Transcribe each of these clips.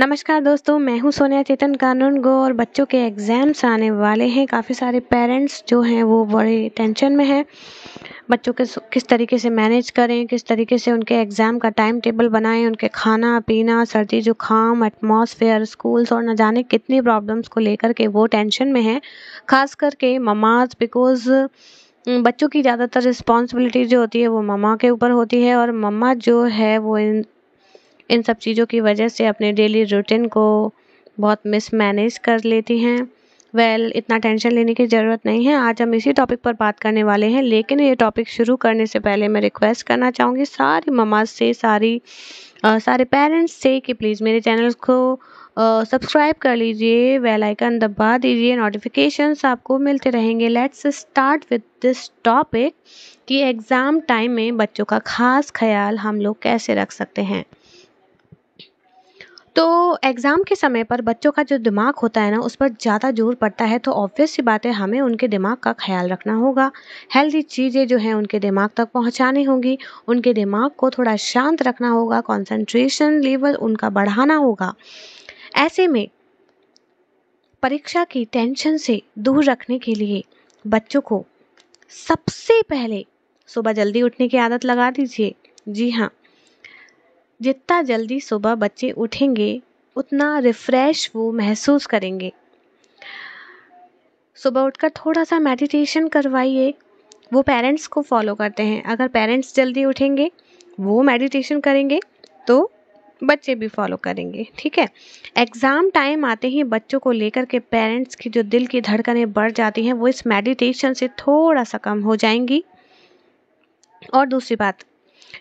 नमस्कार दोस्तों मैं हूं सोनिया चेतन कानून गो और बच्चों के एग्ज़ाम्स आने वाले हैं काफ़ी सारे पेरेंट्स जो हैं वो बड़े टेंशन में हैं बच्चों के किस तरीके से मैनेज करें किस तरीके से उनके एग्ज़ाम का टाइम टेबल बनाएं उनके खाना पीना सर्दी जुकाम एटमॉस्फेयर स्कूल्स और न जाने कितनी प्रॉब्लम्स को लेकर के वो टेंशन में हैं ख़ास करके ममाज बिकॉज़ बच्चों की ज़्यादातर रिस्पॉन्सिबिलिटी जो होती है वो ममा के ऊपर होती है और ममा जो है वो इन इन सब चीज़ों की वजह से अपने डेली रूटीन को बहुत मिसमैनेज कर लेती हैं वेल well, इतना टेंशन लेने की ज़रूरत नहीं है आज हम इसी टॉपिक पर बात करने वाले हैं लेकिन ये टॉपिक शुरू करने से पहले मैं रिक्वेस्ट करना चाहूँगी सारी ममाज से सारी आ, सारे पेरेंट्स से कि प्लीज़ मेरे चैनल को सब्सक्राइब कर लीजिए वेल आइकन दबा दीजिए नोटिफिकेशंस आपको मिलते रहेंगे let's start with this topic कि एग्ज़ाम टाइम में बच्चों का ख़ास ख्याल हम लोग कैसे रख सकते हैं तो एग्ज़ाम के समय पर बच्चों का जो दिमाग होता है ना उस पर ज़्यादा जोर पड़ता है तो ऑब्वियस सी बात है हमें उनके दिमाग का ख्याल रखना होगा हेल्दी चीज़ें जो हैं उनके दिमाग तक पहुँचानी होंगी उनके दिमाग को थोड़ा शांत रखना होगा कॉन्सेंट्रेशन लेवल उनका बढ़ाना होगा ऐसे में परीक्षा की टेंशन से दूर रखने के लिए बच्चों को सबसे पहले सुबह जल्दी उठने की आदत लगा दीजिए जी हाँ जितना जल्दी सुबह बच्चे उठेंगे उतना रिफ़्रेश वो महसूस करेंगे सुबह उठकर थोड़ा सा मेडिटेशन करवाइए वो पेरेंट्स को फॉलो करते हैं अगर पेरेंट्स जल्दी उठेंगे वो मेडिटेशन करेंगे तो बच्चे भी फॉलो करेंगे ठीक है एग्ज़ाम टाइम आते ही बच्चों को लेकर के पेरेंट्स की जो दिल की धड़कनें बढ़ जाती हैं वो इस मेडिटेशन से थोड़ा सा कम हो जाएंगी और दूसरी बात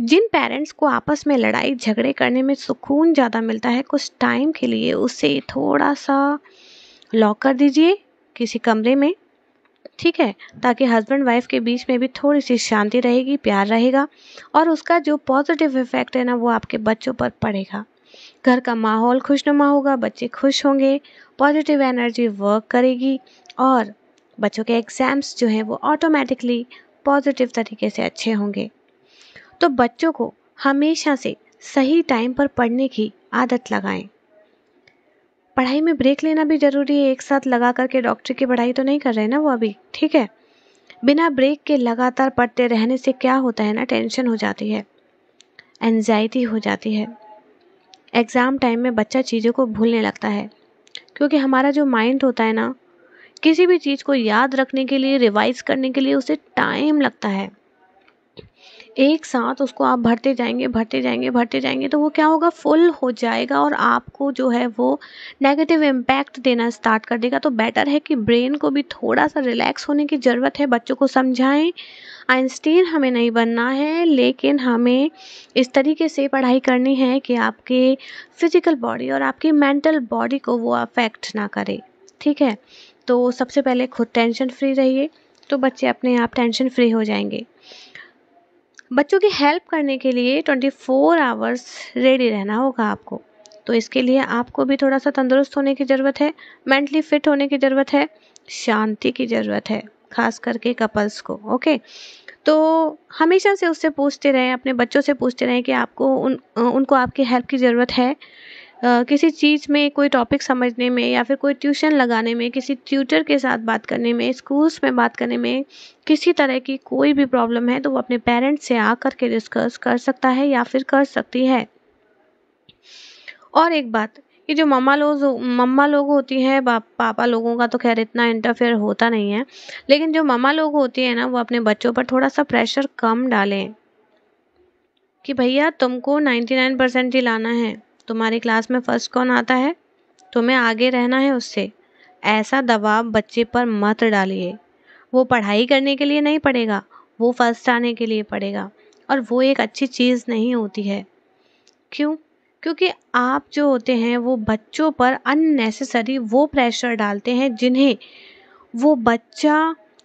जिन पेरेंट्स को आपस में लड़ाई झगड़े करने में सुकून ज़्यादा मिलता है कुछ टाइम के लिए उसे थोड़ा सा लॉक कर दीजिए किसी कमरे में ठीक है ताकि हस्बैंड वाइफ के बीच में भी थोड़ी सी शांति रहेगी प्यार रहेगा और उसका जो पॉजिटिव इफेक्ट है ना वो आपके बच्चों पर पड़ेगा घर का माहौल खुशनुमा होगा बच्चे खुश होंगे पॉजिटिव एनर्जी वर्क करेगी और बच्चों के एग्ज़ाम्स जो हैं वो ऑटोमेटिकली पॉजिटिव तरीके से अच्छे होंगे तो बच्चों को हमेशा से सही टाइम पर पढ़ने की आदत लगाएं पढ़ाई में ब्रेक लेना भी ज़रूरी है एक साथ लगा करके डॉक्टर की पढ़ाई तो नहीं कर रहे ना वो अभी ठीक है बिना ब्रेक के लगातार पढ़ते रहने से क्या होता है ना टेंशन हो जाती है एनजाइटी हो जाती है एग्ज़ाम टाइम में बच्चा चीज़ों को भूलने लगता है क्योंकि हमारा जो माइंड होता है ना किसी भी चीज़ को याद रखने के लिए रिवाइज करने के लिए उसे टाइम लगता है एक साथ उसको आप भरते जाएंगे भरते जाएंगे भरते जाएंगे तो वो क्या होगा फुल हो जाएगा और आपको जो है वो नेगेटिव इम्पैक्ट देना स्टार्ट कर देगा तो बेटर है कि ब्रेन को भी थोड़ा सा रिलैक्स होने की ज़रूरत है बच्चों को समझाएं आइंस्टीन हमें नहीं बनना है लेकिन हमें इस तरीके से पढ़ाई करनी है कि आपके फिजिकल बॉडी और आपकी मेंटल बॉडी को वो अफेक्ट ना करे ठीक है तो सबसे पहले खुद टेंशन फ्री रहिए तो बच्चे अपने आप टेंशन फ्री हो जाएंगे बच्चों की हेल्प करने के लिए ट्वेंटी फोर आवर्स रेडी रहना होगा आपको तो इसके लिए आपको भी थोड़ा सा तंदुरुस्त होने की ज़रूरत है मेंटली फिट होने की ज़रूरत है शांति की ज़रूरत है खास करके कपल्स को ओके तो हमेशा से उससे पूछते रहें अपने बच्चों से पूछते रहें कि आपको उन उनको आपकी हेल्प की ज़रूरत है किसी चीज़ में कोई टॉपिक समझने में या फिर कोई ट्यूशन लगाने में किसी ट्यूटर के साथ बात करने में स्कूल्स में बात करने में किसी तरह की कोई भी प्रॉब्लम है तो वो अपने पेरेंट्स से कर के डिस्कस कर सकता है या फिर कर सकती है और एक बात ये जो मम्मा लोग मम्मा लोग होती हैं बाप पापा लोगों का तो खैर इतना इंटरफेयर होता नहीं है लेकिन जो मम्मा लोग होती हैं ना वो अपने बच्चों पर थोड़ा सा प्रेशर कम डालें कि भैया तुमको 99 परसेंट ही लाना है तुम्हारी क्लास में फर्स्ट कौन आता है तुम्हें आगे रहना है उससे ऐसा दबाव बच्चे पर मत डालिए वो पढ़ाई करने के लिए नहीं पड़ेगा वो फर्स्ट आने के लिए पड़ेगा और वो एक अच्छी चीज़ नहीं होती है क्यों क्योंकि आप जो होते हैं वो बच्चों पर अननेसेसरी वो प्रेशर डालते हैं जिन्हें वो बच्चा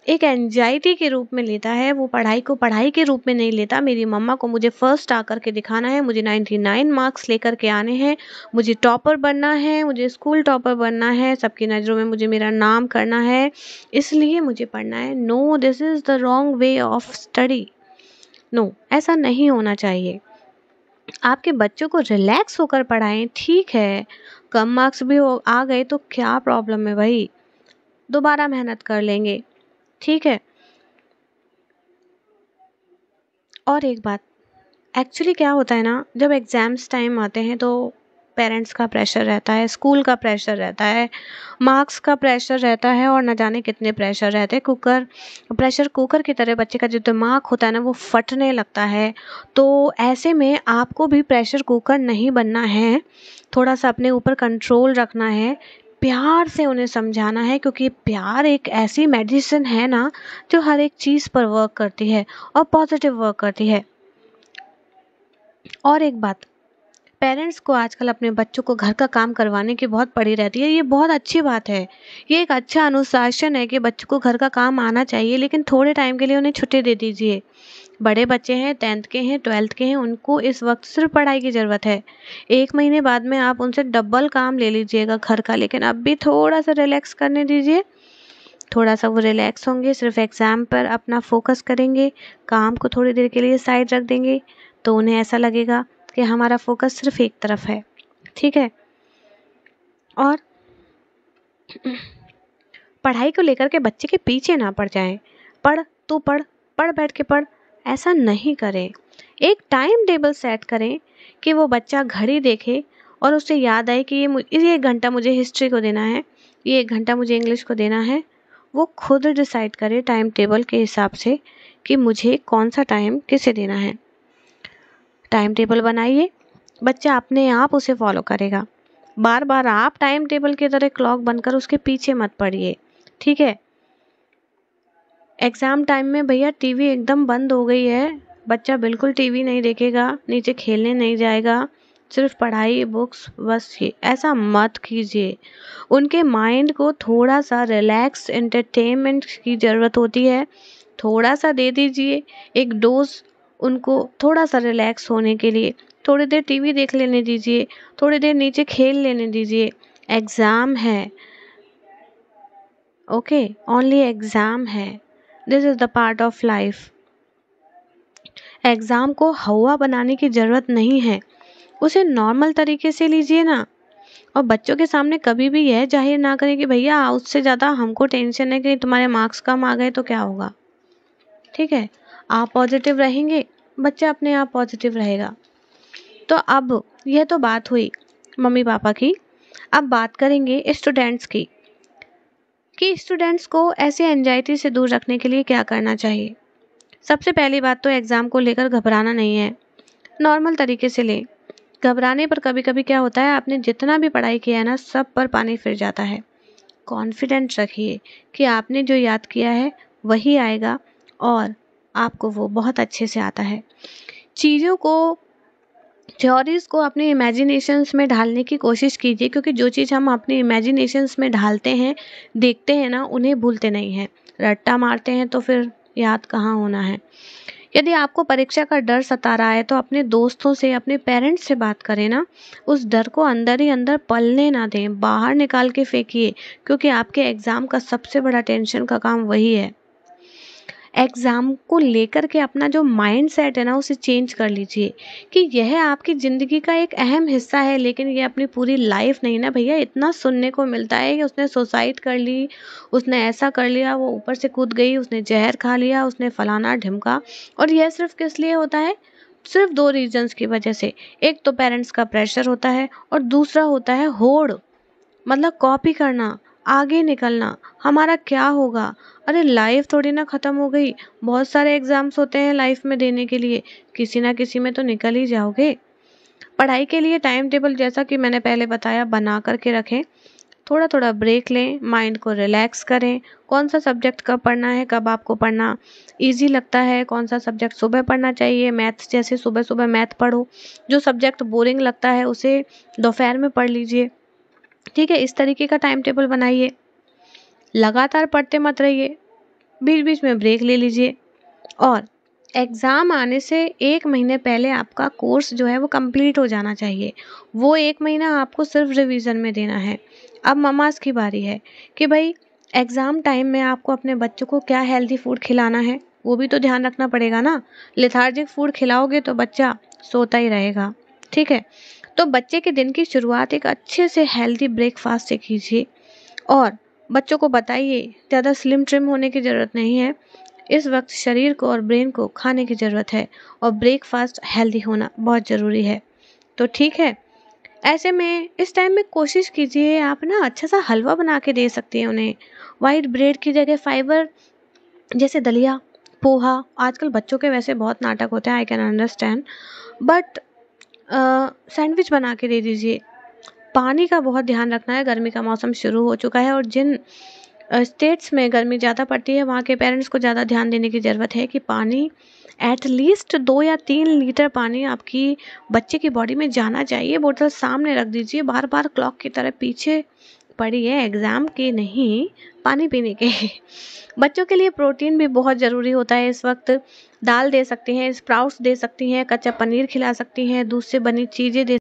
एक एंजाइटी के रूप में लेता है वो पढ़ाई को पढ़ाई के रूप में नहीं लेता मेरी मम्मा को मुझे फ़र्स्ट आकर के दिखाना है मुझे 99 मार्क्स लेकर के आने हैं मुझे टॉपर बनना है मुझे स्कूल टॉपर बनना है सबकी नज़रों में मुझे मेरा नाम करना है इसलिए मुझे पढ़ना है no this is the wrong way of study no ऐसा नहीं होना चाहिए आपके बच्चों को रिलैक्स होकर पढ़ाएं ठीक है कम मार्क्स भी हो आ गए तो क्या प्रॉब्लम है भाई दोबारा मेहनत कर लेंगे ठीक है और एक बात एक्चुअली क्या होता है ना जब एग्ज़ाम्स टाइम आते हैं तो पेरेंट्स का प्रेशर रहता है स्कूल का प्रेशर रहता है मार्क्स का प्रेशर रहता है और ना जाने कितने प्रेशर रहते हैं कुकर प्रेशर कुकर की तरह बच्चे का जो दिमाग होता है ना वो फटने लगता है तो ऐसे में आपको भी प्रेशर कुकर नहीं बनना है थोड़ा सा अपने ऊपर कंट्रोल रखना है प्यार से उन्हें समझाना है क्योंकि प्यार एक ऐसी मेडिसिन है ना जो हर एक चीज़ पर वर्क करती है और पॉजिटिव वर्क करती है और एक बात पेरेंट्स को आजकल अपने बच्चों को घर का काम करवाने की बहुत पड़ी रहती है ये बहुत अच्छी बात है ये एक अच्छा अनुशासन है कि बच्चों को घर का काम आना चाहिए लेकिन थोड़े टाइम के लिए उन्हें छुट्टी दे दीजिए बड़े बच्चे हैं टेंथ के हैं ट्वेल्थ के हैं उनको इस वक्त सिर्फ पढ़ाई की ज़रूरत है एक महीने बाद में आप उनसे डबल काम ले लीजिएगा घर का लेकिन अब भी थोड़ा सा रिलैक्स करने दीजिए थोड़ा सा वो रिलैक्स होंगे सिर्फ एग्ज़ाम पर अपना फोकस करेंगे काम को थोड़ी देर के लिए साइड रख देंगे तो उन्हें ऐसा लगेगा कि हमारा फोकस सिर्फ एक तरफ है ठीक है और पढ़ाई को लेकर के बच्चे के पीछे ना पड़ जाएं पढ़ तू तो पढ़ पढ़ बैठ के पढ़ ऐसा नहीं करें एक टाइम टेबल सेट करें कि वो बच्चा घड़ी देखे और उसे याद आए कि ये ये एक घंटा मुझे हिस्ट्री को देना है ये एक घंटा मुझे इंग्लिश को देना है वो खुद डिसाइड करे टाइम टेबल के हिसाब से कि मुझे कौन सा टाइम किसे देना है टाइम टेबल बनाइए बच्चा अपने आप उसे फॉलो करेगा बार बार आप टाइम टेबल की तरह क्लॉक बनकर उसके पीछे मत पड़िए ठीक है एग्ज़ाम टाइम में भैया टी वी एकदम बंद हो गई है बच्चा बिल्कुल टी वी नहीं देखेगा नीचे खेलने नहीं जाएगा सिर्फ पढ़ाई बुक्स बस ये ऐसा मत कीजिए उनके माइंड को थोड़ा सा रिलैक्स एंटरटेनमेंट की ज़रूरत होती है थोड़ा सा दे दीजिए एक डोज उनको थोड़ा सा रिलैक्स होने के लिए थोड़ी देर टीवी देख लेने दीजिए थोड़ी देर नीचे खेल लेने दीजिए एग्ज़ाम है ओके ओनली एग्ज़ाम है this is the part of life exam को हवा बनाने की ज़रूरत नहीं है उसे नॉर्मल तरीके से लीजिए ना और बच्चों के सामने कभी भी यह जाहिर ना करें कि भैया उससे ज़्यादा हमको टेंशन है कि तुम्हारे मार्क्स कम आ गए तो क्या होगा ठीक है आप पॉजिटिव रहेंगे बच्चा अपने आप पॉजिटिव रहेगा तो अब यह तो बात हुई मम्मी पापा की अब बात करेंगे स्टूडेंट्स की कि स्टूडेंट्स को ऐसे एनजाइटी से दूर रखने के लिए क्या करना चाहिए सबसे पहली बात तो एग्ज़ाम को लेकर घबराना नहीं है नॉर्मल तरीके से लें घबराने पर कभी कभी क्या होता है आपने जितना भी पढ़ाई किया है ना सब पर पानी फिर जाता है कॉन्फिडेंट रखिए कि आपने जो याद किया है वही आएगा और आपको वो बहुत अच्छे से आता है चीज़ों को थ्योरीज़ को अपने इमेजिनेशंस में ढालने की कोशिश कीजिए क्योंकि जो चीज़ हम अपने इमेजिनेशंस में ढालते हैं देखते हैं ना उन्हें भूलते नहीं हैं रट्टा मारते हैं तो फिर याद कहाँ होना है यदि आपको परीक्षा का डर सता रहा है तो अपने दोस्तों से अपने पेरेंट्स से बात करें ना उस डर को अंदर ही अंदर पलने ना दें बाहर निकाल के फेंकिए क्योंकि आपके एग्ज़ाम का सबसे बड़ा टेंशन का काम वही है एग्ज़ाम को लेकर के अपना जो माइंड सेट है ना उसे चेंज कर लीजिए कि यह आपकी ज़िंदगी का एक अहम हिस्सा है लेकिन ये अपनी पूरी लाइफ नहीं ना भैया इतना सुनने को मिलता है कि उसने सुसाइड कर ली उसने ऐसा कर लिया वो ऊपर से कूद गई उसने जहर खा लिया उसने फलाना ढिमका और यह सिर्फ किस लिए होता है सिर्फ दो रीजंस की वजह से एक तो पेरेंट्स का प्रेशर होता है और दूसरा होता है होड़ मतलब कॉपी करना आगे निकलना हमारा क्या होगा अरे लाइफ थोड़ी ना ख़त्म हो गई बहुत सारे एग्ज़ाम्स होते हैं लाइफ में देने के लिए किसी ना किसी में तो निकल ही जाओगे पढ़ाई के लिए टाइम टेबल जैसा कि मैंने पहले बताया बना करके रखें थोड़ा थोड़ा ब्रेक लें माइंड को रिलैक्स करें कौन सा सब्जेक्ट कब पढ़ना है कब आपको पढ़ना इजी लगता है कौन सा सब्जेक्ट सुबह पढ़ना चाहिए मैथ्स जैसे सुबह सुबह मैथ पढ़ो जो सब्जेक्ट बोरिंग लगता है उसे दोपहर में पढ़ लीजिए ठीक है इस तरीके का टाइम टेबल बनाइए लगातार पढ़ते मत रहिए बीच बीच में ब्रेक ले लीजिए और एग्ज़ाम आने से एक महीने पहले आपका कोर्स जो है वो कंप्लीट हो जाना चाहिए वो एक महीना आपको सिर्फ रिवीजन में देना है अब ममाज की बारी है कि भाई एग्ज़ाम टाइम में आपको अपने बच्चों को क्या हेल्दी फूड खिलाना है वो भी तो ध्यान रखना पड़ेगा ना लिथार्जिक फूड खिलाओगे तो बच्चा सोता ही रहेगा ठीक है तो बच्चे के दिन की शुरुआत एक अच्छे से हेल्दी ब्रेकफास्ट से कीजिए और बच्चों को बताइए ज़्यादा स्लिम ट्रिम होने की ज़रूरत नहीं है इस वक्त शरीर को और ब्रेन को खाने की ज़रूरत है और ब्रेकफास्ट हेल्दी होना बहुत ज़रूरी है तो ठीक है ऐसे में इस टाइम में कोशिश कीजिए आप ना अच्छा सा हलवा बना के दे सकती हैं उन्हें वाइट ब्रेड की जगह फाइबर जैसे दलिया पोहा आजकल बच्चों के वैसे बहुत नाटक होते हैं I can understand but sandwich बना के दे दीजिए पानी का बहुत ध्यान रखना है गर्मी का मौसम शुरू हो चुका है और जिन स्टेट्स में गर्मी ज़्यादा पड़ती है वहाँ के पेरेंट्स को ज़्यादा ध्यान देने की ज़रूरत है कि पानी एटलीस्ट दो या तीन लीटर पानी आपकी बच्चे की बॉडी में जाना चाहिए बोतल सामने रख दीजिए बार बार क्लॉक की तरह पीछे पड़ी है एग्ज़ाम के नहीं पानी पीने के बच्चों के लिए प्रोटीन भी बहुत ज़रूरी होता है इस वक्त दाल दे सकती हैं स्प्राउट्स दे सकती हैं कच्चा पनीर खिला सकती हैं दूध से बनी चीज़ें दे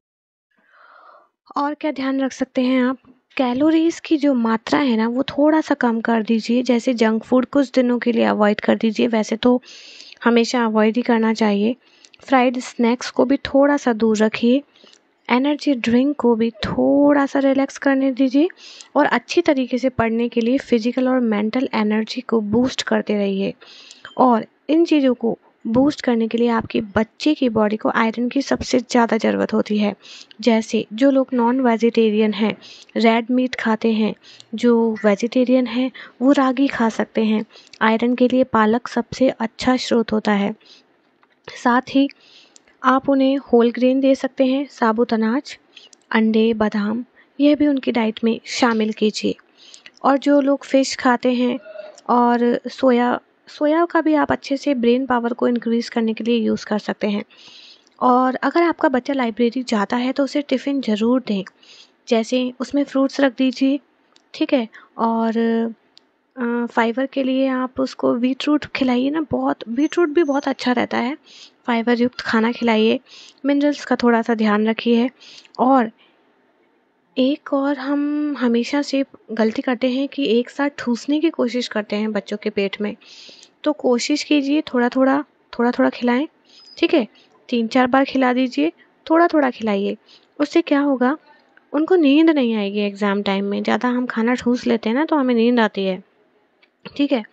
और क्या ध्यान रख सकते हैं आप कैलोरीज़ की जो मात्रा है ना वो थोड़ा सा कम कर दीजिए जैसे जंक फूड कुछ दिनों के लिए अवॉइड कर दीजिए वैसे तो हमेशा अवॉइड ही करना चाहिए फ्राइड स्नैक्स को भी थोड़ा सा दूर रखिए एनर्जी ड्रिंक को भी थोड़ा सा रिलैक्स करने दीजिए और अच्छी तरीके से पढ़ने के लिए फिजिकल और मेंटल एनर्जी को बूस्ट करते रहिए और इन चीज़ों को बूस्ट करने के लिए आपके बच्चे की बॉडी को आयरन की सबसे ज़्यादा ज़रूरत होती है जैसे जो लोग नॉन वेजिटेरियन हैं रेड मीट खाते हैं जो वेजिटेरियन हैं वो रागी खा सकते हैं आयरन के लिए पालक सबसे अच्छा स्रोत होता है साथ ही आप उन्हें होल ग्रेन दे सकते हैं साबुत अनाज अंडे बादाम यह भी उनकी डाइट में शामिल कीजिए और जो लोग फ़िश खाते हैं और सोया सोया का भी आप अच्छे से ब्रेन पावर को इंक्रीज़ करने के लिए यूज़ कर सकते हैं और अगर आपका बच्चा लाइब्रेरी जाता है तो उसे टिफ़िन ज़रूर दें जैसे उसमें फ्रूट्स रख दीजिए ठीक है और फाइबर के लिए आप उसको बीट रूट खिलाइए ना बहुत बीट रूट भी बहुत अच्छा रहता है फाइबर युक्त खाना खिलाइए मिनरल्स का थोड़ा सा ध्यान रखिए और एक और हम हमेशा से गलती करते हैं कि एक साथ ठूसने की कोशिश करते हैं बच्चों के पेट में तो कोशिश कीजिए थोड़ा थोड़ा थोड़ा थोड़ा खिलाएं ठीक है तीन चार बार खिला दीजिए थोड़ा थोड़ा खिलाइए उससे क्या होगा उनको नींद नहीं आएगी एग्ज़ाम टाइम में ज़्यादा हम खाना ठूस लेते हैं ना तो हमें नींद आती है ठीक है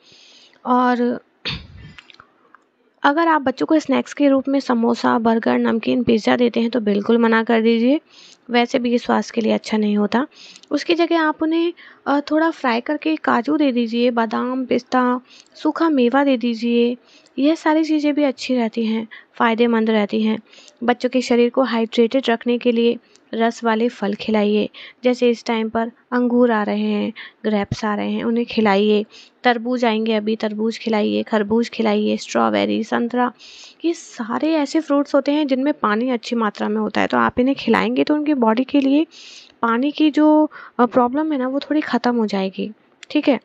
और अगर आप बच्चों को स्नैक्स के रूप में समोसा बर्गर नमकीन पिज़्ज़ा देते हैं तो बिल्कुल मना कर दीजिए वैसे भी ये स्वास्थ्य के लिए अच्छा नहीं होता उसकी जगह आप उन्हें थोड़ा फ्राई करके काजू दे दीजिए बादाम पिस्ता सूखा मेवा दे दीजिए यह सारी चीज़ें भी अच्छी रहती हैं फ़ायदेमंद रहती हैं बच्चों के शरीर को हाइड्रेटेड रखने के लिए रस वाले फल खिलाइए जैसे इस टाइम पर अंगूर आ रहे हैं ग्रेप्स आ रहे हैं उन्हें खिलाइए तरबूज आएंगे अभी तरबूज खिलाइए खरबूज खिलाइए स्ट्रॉबेरी संतरा ये सारे ऐसे फ्रूट्स होते हैं जिनमें पानी अच्छी मात्रा में होता है तो आप इन्हें खिलाएंगे तो उनकी बॉडी के लिए पानी की जो प्रॉब्लम है ना वो थोड़ी ख़त्म हो जाएगी ठीक है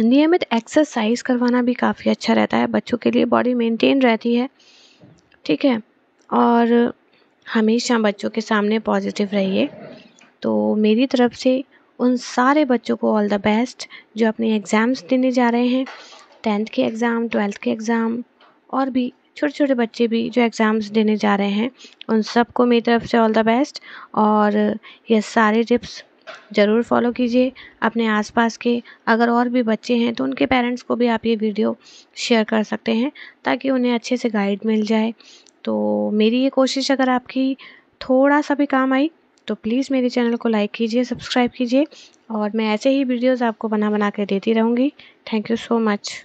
नियमित एक्सरसाइज करवाना भी काफ़ी अच्छा रहता है बच्चों के लिए बॉडी मेंटेन रहती है ठीक है और हमेशा बच्चों के सामने पॉजिटिव रहिए तो मेरी तरफ से उन सारे बच्चों को ऑल द बेस्ट जो अपने एग्ज़ाम्स देने जा रहे हैं टेंथ के एग्ज़ाम ट्वेल्थ के एग्ज़ाम और भी छोटे छोटे बच्चे भी जो एग्ज़ाम्स देने जा रहे हैं उन सबको मेरी तरफ से ऑल द बेस्ट और ये सारे टिप्स ज़रूर फॉलो कीजिए अपने आसपास के अगर और भी बच्चे हैं तो उनके पेरेंट्स को भी आप ये वीडियो शेयर कर सकते हैं ताकि उन्हें अच्छे से गाइड मिल जाए तो मेरी ये कोशिश अगर आपकी थोड़ा सा भी काम आई तो प्लीज़ मेरे चैनल को लाइक कीजिए सब्सक्राइब कीजिए और मैं ऐसे ही वीडियोस आपको बना बना के देती रहूँगी थैंक यू सो मच